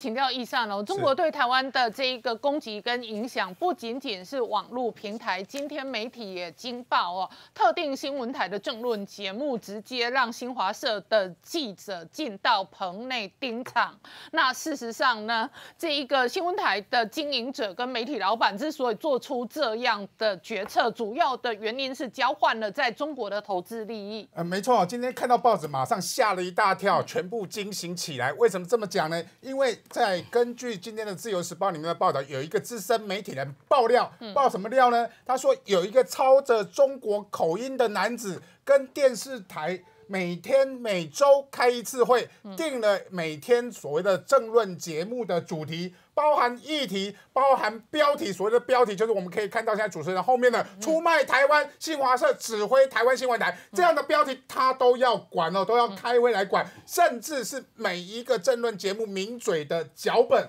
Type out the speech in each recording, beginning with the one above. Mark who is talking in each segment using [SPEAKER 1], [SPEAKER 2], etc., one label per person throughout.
[SPEAKER 1] 请教意善喽，中国对台湾的这一个攻击跟影响，不仅仅是网络平台。今天媒体也惊爆哦，特定新闻台的政论节目直接让新华社的记者进到棚内盯场。那事实上呢，这一个新闻台的经营者跟媒体老板之所以做出这样的决策，主要的原因是交换了在中国的投资利益。
[SPEAKER 2] 呃，没错，今天看到报纸，马上吓了一大跳，全部惊醒起来。为什么这么讲呢？因为。在根据今天的《自由时报》里面的报道，有一个资深媒体人爆料，爆什么料呢？他说有一个操着中国口音的男子跟电视台。每天每周开一次会，定了每天所谓的政论节目的主题，包含议题，包含标题。所谓的标题就是我们可以看到现在主持人后面的“出卖台湾”、“新华社指挥台湾新闻台”这样的标题，他都要管哦，都要开会来管，甚至是每一个政论节目名嘴的脚本。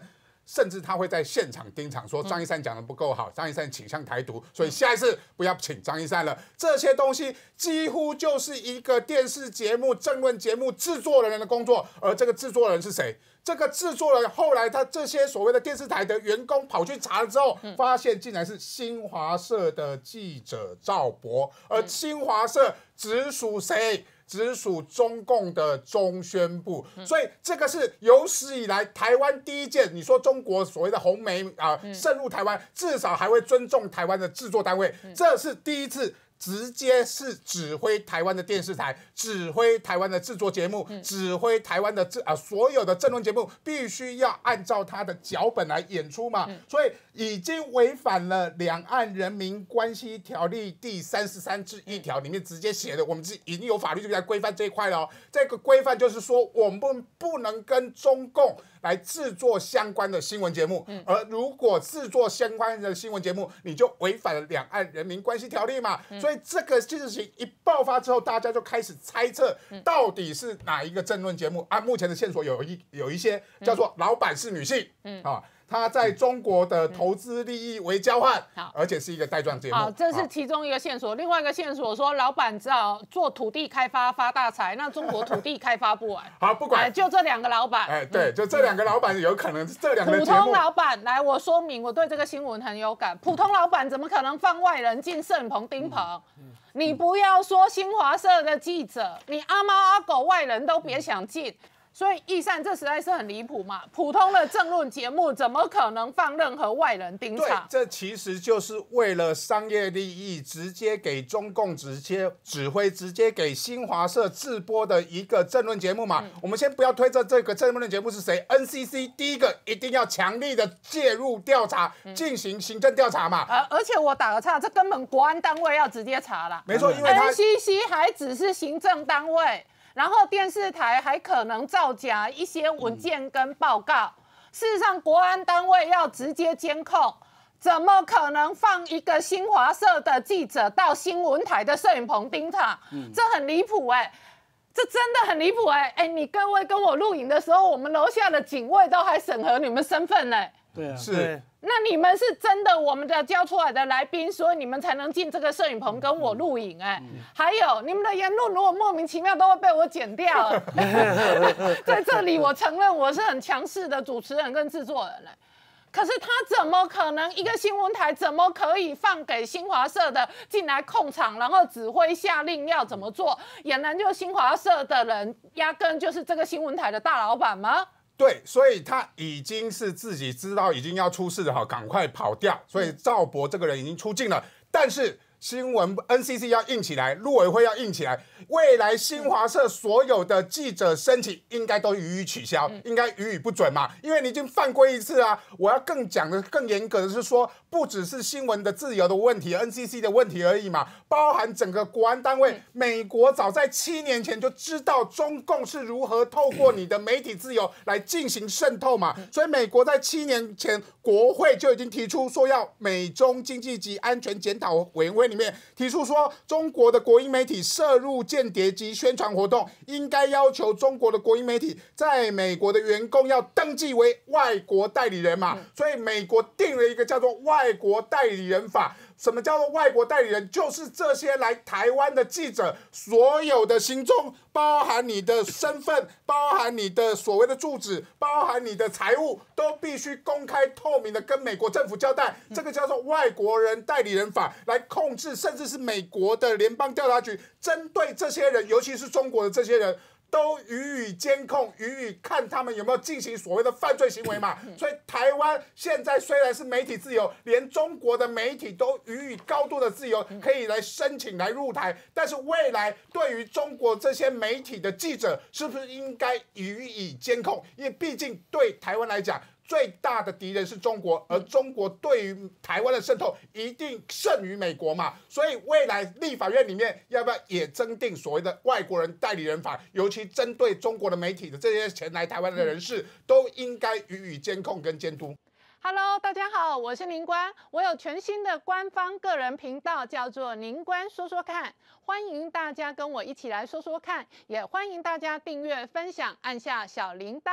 [SPEAKER 2] 甚至他会在现场盯场说张一山讲的不够好，张一山倾向台独，所以下一次不要请张一山了。这些东西几乎就是一个电视节目、政论节目制作人的工作，而这个制作人是谁？这个制作人后来他这些所谓的电视台的员工跑去查了之后，发现竟然是新华社的记者赵博，而新华社直属谁？直属中共的中宣部，所以这个是有史以来台湾第一件。你说中国所谓的红梅啊渗入台湾，至少还会尊重台湾的制作单位，这是第一次。直接是指挥台湾的电视台，指挥台湾的制作节目，指挥台湾的这啊所有的政论节目，必须要按照他的脚本来演出嘛。所以已经违反了《两岸人民关系条例》第三十三至一条里面直接写的，我们是已经有法律就在规范这一块了。这个规范就是说，我们不能跟中共。来制作相关的新闻节目，而如果制作相关的新闻节目，你就违反了两岸人民关系条例嘛。所以这个事情一爆发之后，大家就开始猜测到底是哪一个争论节目。按目前的线索，有一有一些叫做老板是女性，啊。他在中国的投资利益为交换，好，而且是一个带状节目。好，这
[SPEAKER 1] 是其中一个线索。另外一个线索说，老板只好做土地开发发大财，那中国土地开发不完。好，不管，就这两个老板。哎，对，
[SPEAKER 2] 就这两个老板有可能这两个普通老
[SPEAKER 1] 板来，我说明我对这个新闻很有感。普通老板怎么可能放外人进摄影棚、盯棚？你不要说新华社的记者，你阿猫阿狗外人都别想进。所以易善这实在是很离谱嘛！普通的政论节目怎么可能放任何外人盯查？
[SPEAKER 2] 对，这其实就是为了商业利益，直接给中共直接指挥，直接给新华社自播的一个政论节目嘛。我们先不要推测这个政论节目是谁，NCC 第一个一定要强力的介入调查，进行行政调查嘛。呃，而且我打个
[SPEAKER 1] 岔，这根本国安单位要直接查了。没错，因为 NCC 还只是行政单位。然后电视台还可能造假一些文件跟报告。事实上，国安单位要直接监控，怎么可能放一个新华社的记者到新闻台的摄影棚盯他？这很离谱哎，这真的很离谱哎哎！你各位跟我录影的时候，我们楼下的警卫都还审核你们身份呢？
[SPEAKER 2] 对啊，是。
[SPEAKER 1] 那你们是真的我们的教出来的来宾，所以你们才能进这个摄影棚跟我录影哎。还有你们的言论如果莫名其妙都会被我剪掉，
[SPEAKER 2] 在这里我
[SPEAKER 1] 承认我是很强势的主持人跟制作人嘞。可是他怎么可能一个新闻台怎么可以放给新华社的进来控场，然后指挥下令要怎么做？俨然就新华社的人压根就是这个新闻台的大老板吗？
[SPEAKER 2] 对，所以他已经是自己知道已经要出事了，哈，赶快跑掉。所以赵博这个人已经出镜了，但是。新闻 NCC 要硬起来，陆委会要硬起来。未来新华社所有的记者申请应该都予以取消，应该予以不准嘛，因为你已经犯规一次啊！我要更讲的更严格的是说，不只是新闻的自由的问题，NCC 的问题而已嘛，包含整个国安单位。美国早在七年前就知道中共是如何透过你的媒体自由来进行渗透嘛，所以美国在七年前国会就已经提出说要美中经济及安全检讨委员会。里面提出说，中国的国营媒体涉入间谍及宣传活动，应该要求中国的国营媒体在美国的员工要登记为外国代理人嘛？所以美国定了一个叫做《外国代理人法》。什么叫做外国代理人？就是这些来台湾的记者，所有的行踪、包含你的身份、包含你的所谓的住址、包含你的财务，都必须公开透明的跟美国政府交代。这个叫做外国人代理人法，来控制甚至是美国的联邦调查局针对这些人，尤其是中国的这些人。都予以监控，予以看他们有没有进行所谓的犯罪行为嘛。所以台湾现在虽然是媒体自由，连中国的媒体都予以高度的自由，可以来申请来入台。但是未来对于中国这些媒体的记者，是不是应该予以监控？因为毕竟对台湾来讲。最大的敌人是中国，而中国对于台湾的渗透一定胜于美国嘛？所以未来立法院里面要不要也增订所谓的外国人代理人法，尤其针对中国的媒体的这些前来台湾的人士，都应该予以监控跟监督。
[SPEAKER 1] Hello，大家好，我是林官，我有全新的官方个人频道，叫做林官说说看，欢迎大家跟我一起来说说看，也欢迎大家订阅、分享，按下小铃铛。